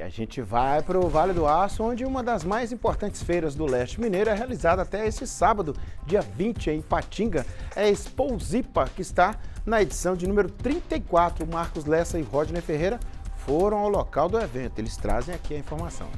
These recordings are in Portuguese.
E a gente vai para o Vale do Aço, onde uma das mais importantes feiras do leste mineiro é realizada até esse sábado, dia 20, em Patinga. É a Exposipa, que está na edição de número 34. Marcos Lessa e Rodney Ferreira foram ao local do evento. Eles trazem aqui a informação.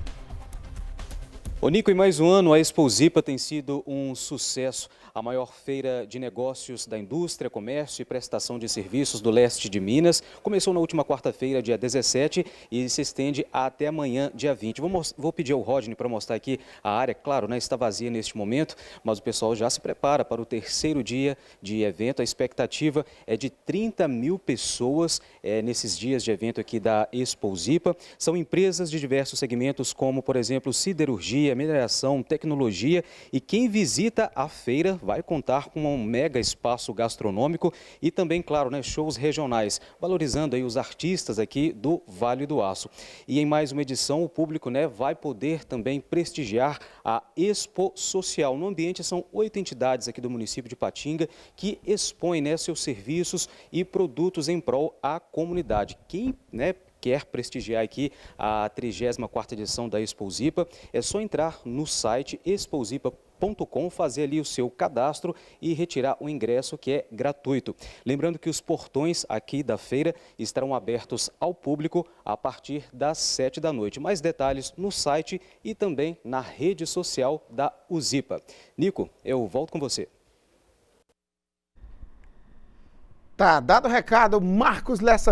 O Nico, em mais um ano, a Exposipa tem sido um sucesso. A maior feira de negócios da indústria, comércio e prestação de serviços do leste de Minas. Começou na última quarta-feira, dia 17, e se estende até amanhã, dia 20. Vou, vou pedir ao Rodney para mostrar aqui a área. Claro, né, está vazia neste momento, mas o pessoal já se prepara para o terceiro dia de evento. A expectativa é de 30 mil pessoas é, nesses dias de evento aqui da Exposipa. São empresas de diversos segmentos, como, por exemplo, siderurgia, energia, mineração, tecnologia e quem visita a feira vai contar com um mega espaço gastronômico e também, claro, né, shows regionais, valorizando aí os artistas aqui do Vale do Aço. E em mais uma edição, o público né, vai poder também prestigiar a Expo Social. No ambiente são oito entidades aqui do município de Patinga que expõem né, seus serviços e produtos em prol à comunidade. Quem né, quer prestigiar aqui a 34ª edição da Exposipa, é só entrar no site exposipa.com fazer ali o seu cadastro e retirar o ingresso que é gratuito. Lembrando que os portões aqui da feira estarão abertos ao público a partir das 7 da noite. Mais detalhes no site e também na rede social da Uzipa. Nico, eu volto com você. Tá, dado o recado, Marcos Lessa